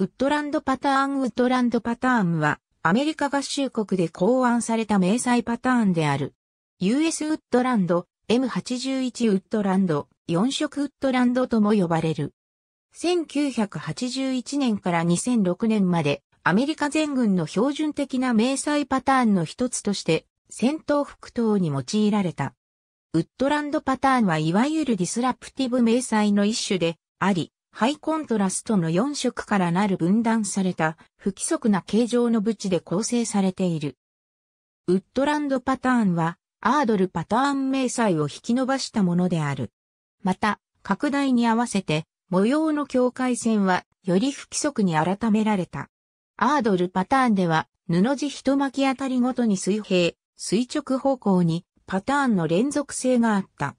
ウッドランドパターンウッドランドパターンは、アメリカ合衆国で考案された迷彩パターンである。US ウッドランド、M81 ウッドランド、4色ウッドランドとも呼ばれる。1981年から2006年まで、アメリカ全軍の標準的な迷彩パターンの一つとして、戦闘服等に用いられた。ウッドランドパターンはいわゆるディスラプティブ迷彩の一種であり、ハイコントラストの4色からなる分断された不規則な形状のブチで構成されている。ウッドランドパターンはアードルパターン明細を引き伸ばしたものである。また、拡大に合わせて模様の境界線はより不規則に改められた。アードルパターンでは布地一巻きあたりごとに水平、垂直方向にパターンの連続性があった。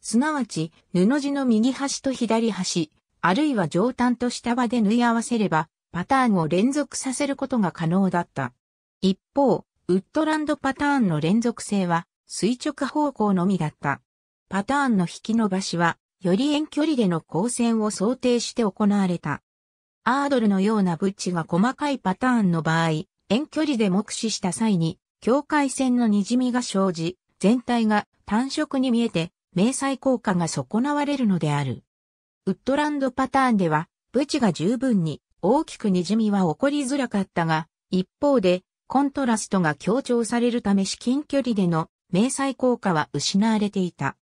すなわち、布地の右端と左端、あるいは上端と下場で縫い合わせれば、パターンを連続させることが可能だった。一方、ウッドランドパターンの連続性は垂直方向のみだった。パターンの引き伸ばしは、より遠距離での光線を想定して行われた。アードルのようなブッチが細かいパターンの場合、遠距離で目視した際に、境界線の滲みが生じ、全体が単色に見えて、明細効果が損なわれるのである。ウッドランドパターンでは、ブチが十分に大きく滲みは起こりづらかったが、一方で、コントラストが強調されるため至近距離での明細効果は失われていた。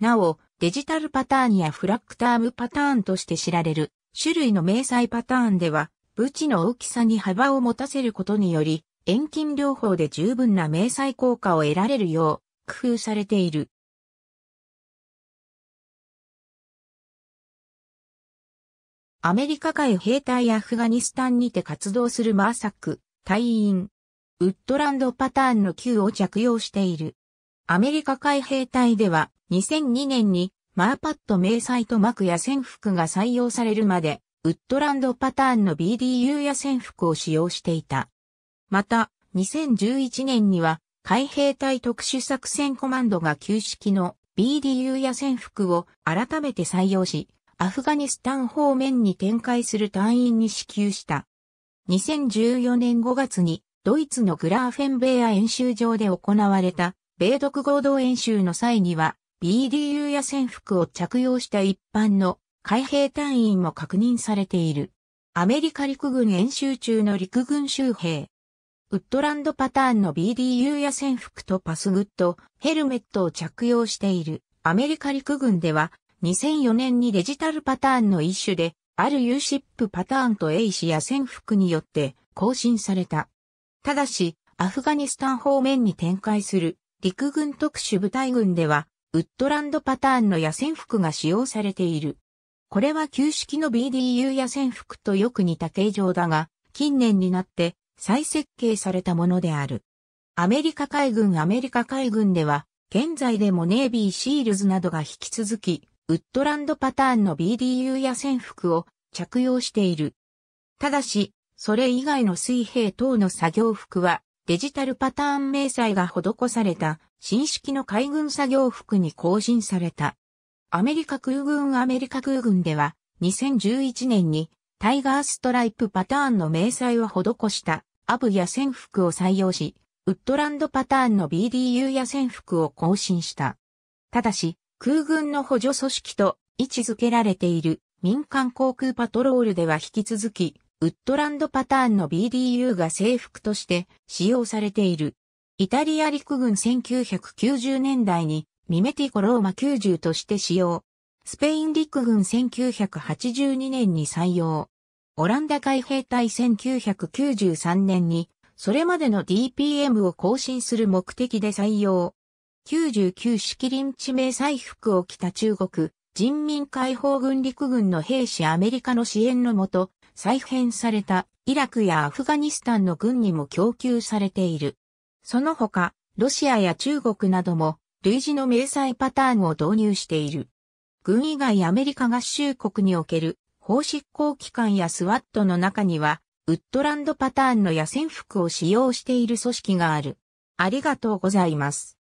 なお、デジタルパターンやフラクタームパターンとして知られる種類の明細パターンでは、ブチの大きさに幅を持たせることにより、遠近療法で十分な明細効果を得られるよう工夫されている。アメリカ海兵隊アフガニスタンにて活動するマーサック、隊員。ウッドランドパターンの球を着用している。アメリカ海兵隊では2002年にマーパッド迷彩と幕や潜伏が採用されるまで、ウッドランドパターンの BDU や潜伏を使用していた。また、2011年には海兵隊特殊作戦コマンドが旧式の BDU や潜伏を改めて採用し、アフガニスタン方面に展開する隊員に支給した。2014年5月にドイツのグラーフェンベア演習場で行われた米独合同演習の際には BDU や潜伏を着用した一般の海兵隊員も確認されている。アメリカ陸軍演習中の陸軍州兵。ウッドランドパターンの BDU や潜伏とパスグッド、ヘルメットを着用しているアメリカ陸軍では2004年にデジタルパターンの一種で、ある u シップパターンと A 氏や潜伏によって更新された。ただし、アフガニスタン方面に展開する陸軍特殊部隊軍では、ウッドランドパターンの野戦服が使用されている。これは旧式の BDU 野戦服とよく似た形状だが、近年になって再設計されたものである。アメリカ海軍アメリカ海軍では、現在でもネイビーシールズなどが引き続き、ウッドランドパターンの BDU や潜服を着用している。ただし、それ以外の水平等の作業服はデジタルパターン明細が施された新式の海軍作業服に更新された。アメリカ空軍アメリカ空軍では2011年にタイガーストライプパターンの明細を施したアブや潜服を採用し、ウッドランドパターンの BDU や潜服を更新した。ただし、空軍の補助組織と位置づけられている民間航空パトロールでは引き続き、ウッドランドパターンの BDU が制服として使用されている。イタリア陸軍1990年代にミメティコローマ90として使用。スペイン陸軍1982年に採用。オランダ海兵隊1993年に、それまでの DPM を更新する目的で採用。99式臨地名彩服を着た中国人民解放軍陸軍の兵士アメリカの支援のもと、再編されたイラクやアフガニスタンの軍にも供給されている。その他、ロシアや中国なども類似の迷彩パターンを導入している。軍以外アメリカ合衆国における法執行機関やスワットの中には、ウッドランドパターンの野戦服を使用している組織がある。ありがとうございます。